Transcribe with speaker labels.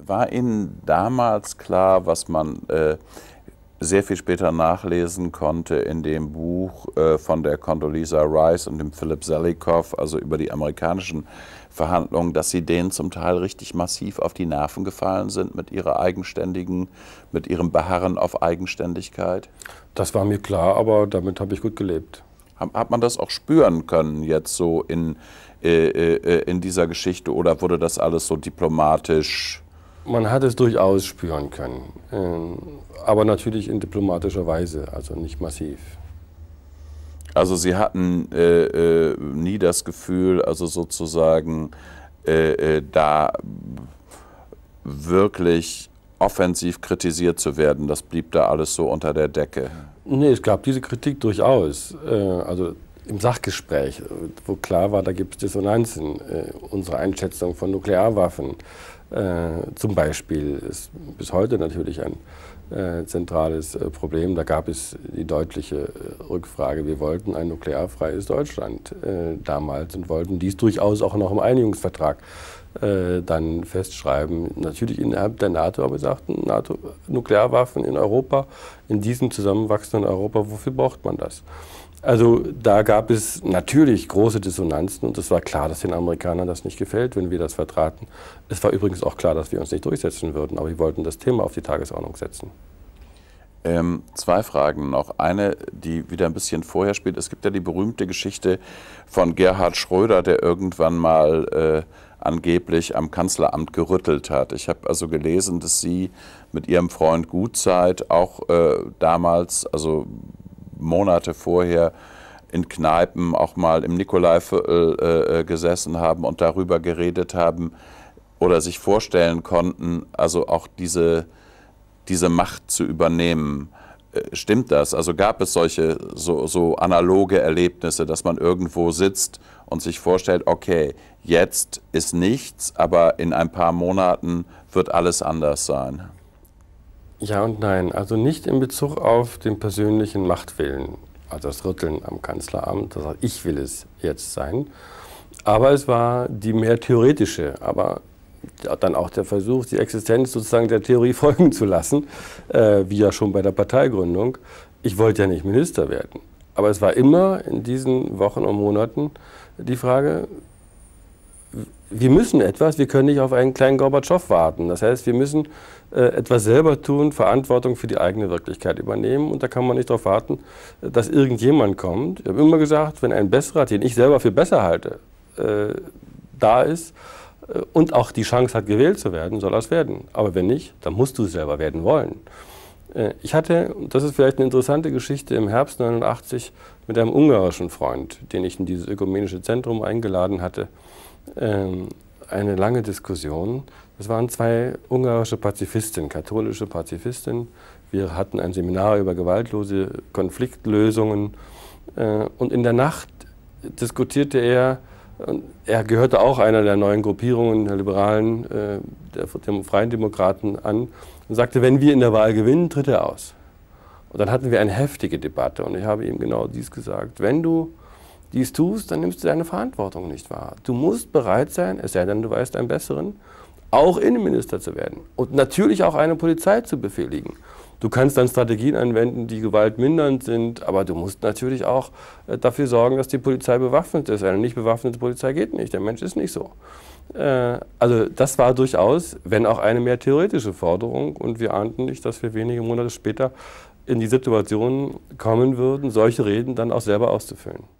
Speaker 1: War Ihnen damals klar, was man äh, sehr viel später nachlesen konnte in dem Buch äh, von der Condoleezza Rice und dem Philip Zelikow, also über die amerikanischen Verhandlungen, dass Sie denen zum Teil richtig massiv auf die Nerven gefallen sind mit ihrer eigenständigen, mit ihrem Beharren auf Eigenständigkeit? Das war mir klar, aber damit habe ich gut gelebt. hat man das auch spüren können jetzt so in, äh, äh, äh in dieser Geschichte oder wurde das alles so diplomatisch? Man hat es durchaus spüren können,
Speaker 2: ähm, aber natürlich in diplomatischer Weise, also nicht massiv.
Speaker 1: Also Sie hatten äh, äh, nie das Gefühl, also sozusagen äh, äh, da wirklich offensiv kritisiert zu werden. Das blieb da alles so unter der Decke.
Speaker 2: Nee, es gab diese Kritik durchaus. Äh, also im Sachgespräch, äh, wo klar war, da gibt es Dissonanzen. Äh, unsere Einschätzung von Nuklearwaffen äh, zum Beispiel ist bis heute natürlich ein äh, zentrales äh, Problem. Da gab es die deutliche Rückfrage, wir wollten ein nuklearfreies Deutschland damals und wollten dies durchaus auch noch im Einigungsvertrag dann festschreiben, natürlich innerhalb der NATO, aber wir sagten, NATO, Nuklearwaffen in Europa, in diesem zusammenwachsenden Europa, wofür braucht man das? Also da gab es natürlich große Dissonanzen und es war klar, dass den Amerikanern das nicht gefällt, wenn
Speaker 1: wir das vertraten. Es war übrigens auch klar, dass wir uns nicht durchsetzen würden, aber wir wollten das Thema auf die Tagesordnung setzen. Ähm, zwei Fragen noch. Eine, die wieder ein bisschen vorher spielt. Es gibt ja die berühmte Geschichte von Gerhard Schröder, der irgendwann mal äh, angeblich am Kanzleramt gerüttelt hat. Ich habe also gelesen, dass Sie mit Ihrem Freund Gutzeit auch äh, damals, also Monate vorher in Kneipen auch mal im Nikolaiviertel äh, äh, gesessen haben und darüber geredet haben oder sich vorstellen konnten, also auch diese, diese Macht zu übernehmen. Äh, stimmt das? Also gab es solche so, so analoge Erlebnisse, dass man irgendwo sitzt und sich vorstellt, okay, jetzt ist nichts, aber in ein paar Monaten wird alles anders sein? Ja und nein. Also nicht in Bezug auf den persönlichen Machtwillen, also das Rütteln am
Speaker 2: Kanzleramt, das heißt, ich will es jetzt sein. Aber es war die mehr theoretische, aber dann auch der Versuch, die Existenz sozusagen der Theorie folgen zu lassen, äh, wie ja schon bei der Parteigründung. Ich wollte ja nicht Minister werden. Aber es war immer in diesen Wochen und Monaten die Frage, wir müssen etwas, wir können nicht auf einen kleinen Gorbatschow warten. Das heißt, wir müssen äh, etwas selber tun, Verantwortung für die eigene Wirklichkeit übernehmen. Und da kann man nicht darauf warten, dass irgendjemand kommt. Ich habe immer gesagt, wenn ein besserer, den ich selber für besser halte, äh, da ist äh, und auch die Chance hat, gewählt zu werden, soll das werden. Aber wenn nicht, dann musst du es selber werden wollen. Äh, ich hatte, das ist vielleicht eine interessante Geschichte, im Herbst 89 mit einem ungarischen Freund, den ich in dieses ökumenische Zentrum eingeladen hatte, ähm, eine lange Diskussion. Das waren zwei ungarische Pazifisten, katholische Pazifisten. Wir hatten ein Seminar über gewaltlose Konfliktlösungen. Äh, und in der Nacht diskutierte er er gehörte auch einer der neuen Gruppierungen der Liberalen, äh, der Freien Demokraten an und sagte, wenn wir in der Wahl gewinnen, tritt er aus. Und dann hatten wir eine heftige Debatte und ich habe ihm genau dies gesagt. Wenn du dies tust, dann nimmst du deine Verantwortung nicht wahr. Du musst bereit sein, es sei denn, du weißt einen besseren, auch Innenminister zu werden und natürlich auch eine Polizei zu befehligen. Du kannst dann Strategien anwenden, die gewaltmindernd sind, aber du musst natürlich auch äh, dafür sorgen, dass die Polizei bewaffnet ist. Eine nicht bewaffnete Polizei geht nicht, der Mensch ist nicht so. Äh, also das war durchaus, wenn auch eine mehr theoretische Forderung und wir ahnten nicht, dass wir wenige Monate später in die Situation kommen würden, solche Reden dann auch selber auszufüllen.